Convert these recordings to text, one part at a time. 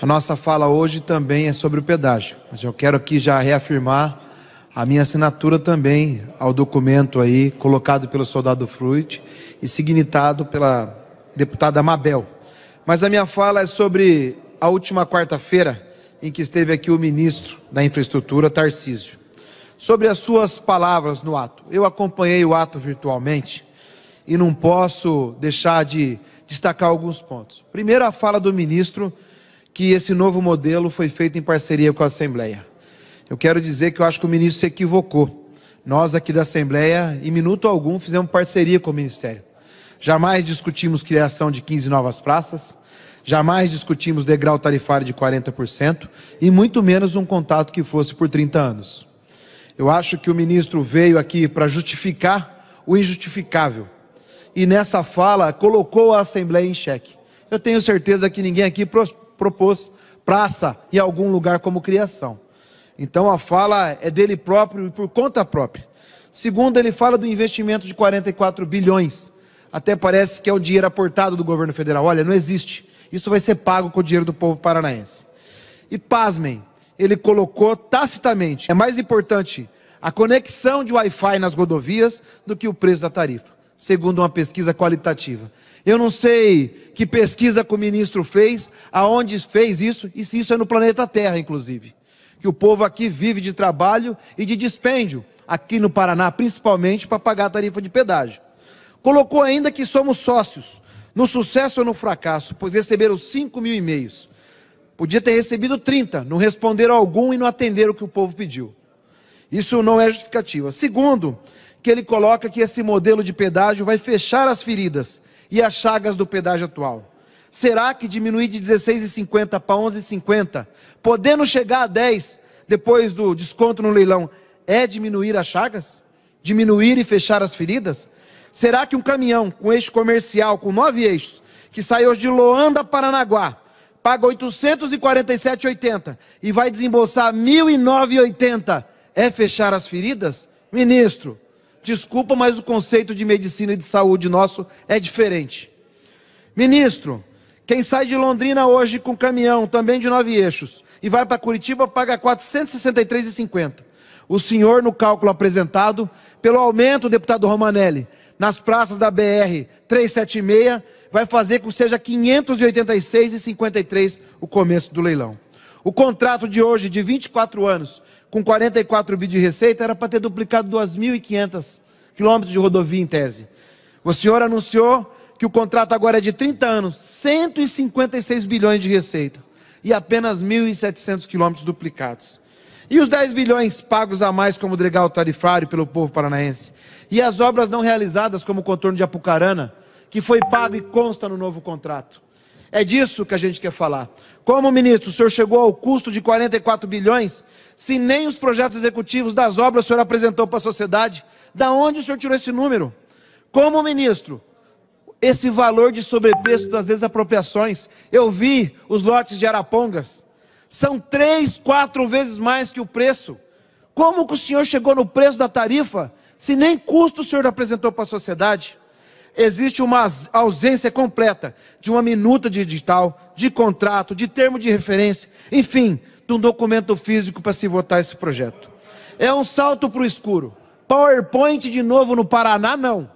A nossa fala hoje também é sobre o pedágio, mas eu quero aqui já reafirmar a minha assinatura também ao documento aí colocado pelo soldado Fruit e signitado pela deputada Mabel. Mas a minha fala é sobre a última quarta-feira em que esteve aqui o ministro da Infraestrutura, Tarcísio. Sobre as suas palavras no ato. Eu acompanhei o ato virtualmente e não posso deixar de destacar alguns pontos. Primeiro, a fala do ministro que esse novo modelo foi feito em parceria com a Assembleia. Eu quero dizer que eu acho que o ministro se equivocou. Nós aqui da Assembleia, em minuto algum, fizemos parceria com o Ministério. Jamais discutimos criação de 15 novas praças, jamais discutimos degrau tarifário de 40% e muito menos um contato que fosse por 30 anos. Eu acho que o ministro veio aqui para justificar o injustificável e nessa fala colocou a Assembleia em xeque. Eu tenho certeza que ninguém aqui propôs praça e algum lugar como criação. Então a fala é dele próprio e por conta própria. Segundo, ele fala do investimento de 44 bilhões. Até parece que é o dinheiro aportado do governo federal. Olha, não existe. Isso vai ser pago com o dinheiro do povo paranaense. E pasmem, ele colocou tacitamente: é mais importante a conexão de Wi-Fi nas rodovias do que o preço da tarifa segundo uma pesquisa qualitativa. Eu não sei que pesquisa que o ministro fez, aonde fez isso, e se isso é no planeta Terra, inclusive. Que o povo aqui vive de trabalho e de dispêndio, aqui no Paraná, principalmente, para pagar a tarifa de pedágio. Colocou ainda que somos sócios, no sucesso ou no fracasso, pois receberam 5 mil e-mails. Podia ter recebido 30, não responderam algum e não atenderam o que o povo pediu. Isso não é justificativa. Segundo, que ele coloca que esse modelo de pedágio vai fechar as feridas e as chagas do pedágio atual. Será que diminuir de 16,50 para 11,50, podendo chegar a 10 depois do desconto no leilão, é diminuir as chagas? Diminuir e fechar as feridas? Será que um caminhão com eixo comercial com nove eixos, que sai hoje de Loanda, Paranaguá, paga 847,80 e vai desembolsar 1.009,80, é fechar as feridas? Ministro, Desculpa, mas o conceito de medicina e de saúde nosso é diferente. Ministro, quem sai de Londrina hoje com caminhão, também de nove eixos, e vai para Curitiba, paga R$ 463,50. O senhor, no cálculo apresentado, pelo aumento, deputado Romanelli, nas praças da BR 376, vai fazer com que seja R$ 586,53 o começo do leilão. O contrato de hoje, de 24 anos, com 44 bi de receita, era para ter duplicado 2.500 quilômetros de rodovia em tese. O senhor anunciou que o contrato agora é de 30 anos, 156 bilhões de receita e apenas 1.700 quilômetros duplicados. E os 10 bilhões pagos a mais como dregal tarifário pelo povo paranaense? E as obras não realizadas como o contorno de Apucarana, que foi pago e consta no novo contrato? É disso que a gente quer falar. Como ministro, o senhor chegou ao custo de 44 bilhões, se nem os projetos executivos das obras o senhor apresentou para a sociedade, da onde o senhor tirou esse número? Como ministro, esse valor de sobrepreço das desapropriações, eu vi os lotes de Arapongas, são três, quatro vezes mais que o preço. Como que o senhor chegou no preço da tarifa, se nem custo o senhor apresentou para a sociedade? existe uma ausência completa de uma minuta de digital, de contrato, de termo de referência, enfim, de um documento físico para se votar esse projeto. É um salto para o escuro. PowerPoint de novo no Paraná, não.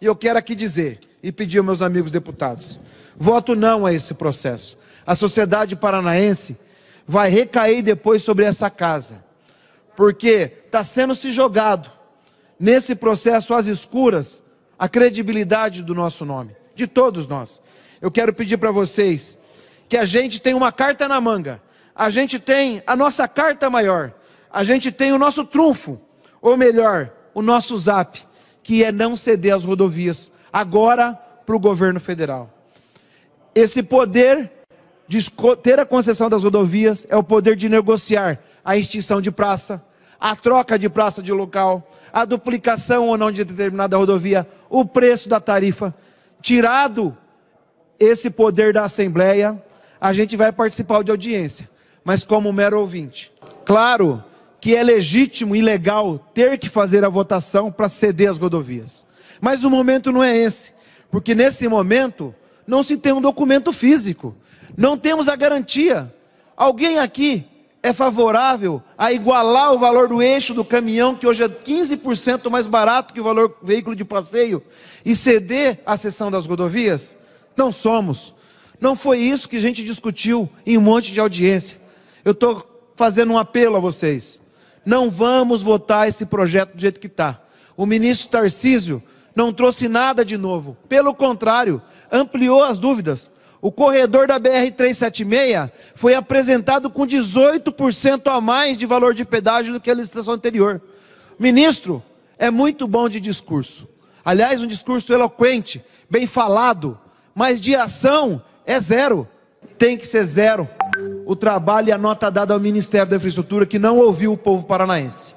E eu quero aqui dizer e pedir aos meus amigos deputados: voto não a esse processo. A sociedade paranaense vai recair depois sobre essa casa, porque está sendo se jogado nesse processo às escuras a credibilidade do nosso nome, de todos nós. Eu quero pedir para vocês que a gente tem uma carta na manga, a gente tem a nossa carta maior, a gente tem o nosso trunfo, ou melhor, o nosso zap, que é não ceder as rodovias, agora para o governo federal. Esse poder de ter a concessão das rodovias é o poder de negociar a extinção de praça, a troca de praça de local, a duplicação ou não de determinada rodovia, o preço da tarifa. Tirado esse poder da Assembleia, a gente vai participar de audiência, mas como mero ouvinte. Claro que é legítimo e legal ter que fazer a votação para ceder as rodovias. Mas o momento não é esse, porque nesse momento não se tem um documento físico, não temos a garantia. Alguém aqui é favorável a igualar o valor do eixo do caminhão, que hoje é 15% mais barato que o valor do veículo de passeio, e ceder à seção das rodovias? Não somos. Não foi isso que a gente discutiu em um monte de audiência. Eu estou fazendo um apelo a vocês. Não vamos votar esse projeto do jeito que está. O ministro Tarcísio não trouxe nada de novo. Pelo contrário, ampliou as dúvidas o corredor da BR-376 foi apresentado com 18% a mais de valor de pedágio do que a licitação anterior. Ministro, é muito bom de discurso. Aliás, um discurso eloquente, bem falado, mas de ação é zero. Tem que ser zero. O trabalho e a nota dada ao Ministério da Infraestrutura que não ouviu o povo paranaense.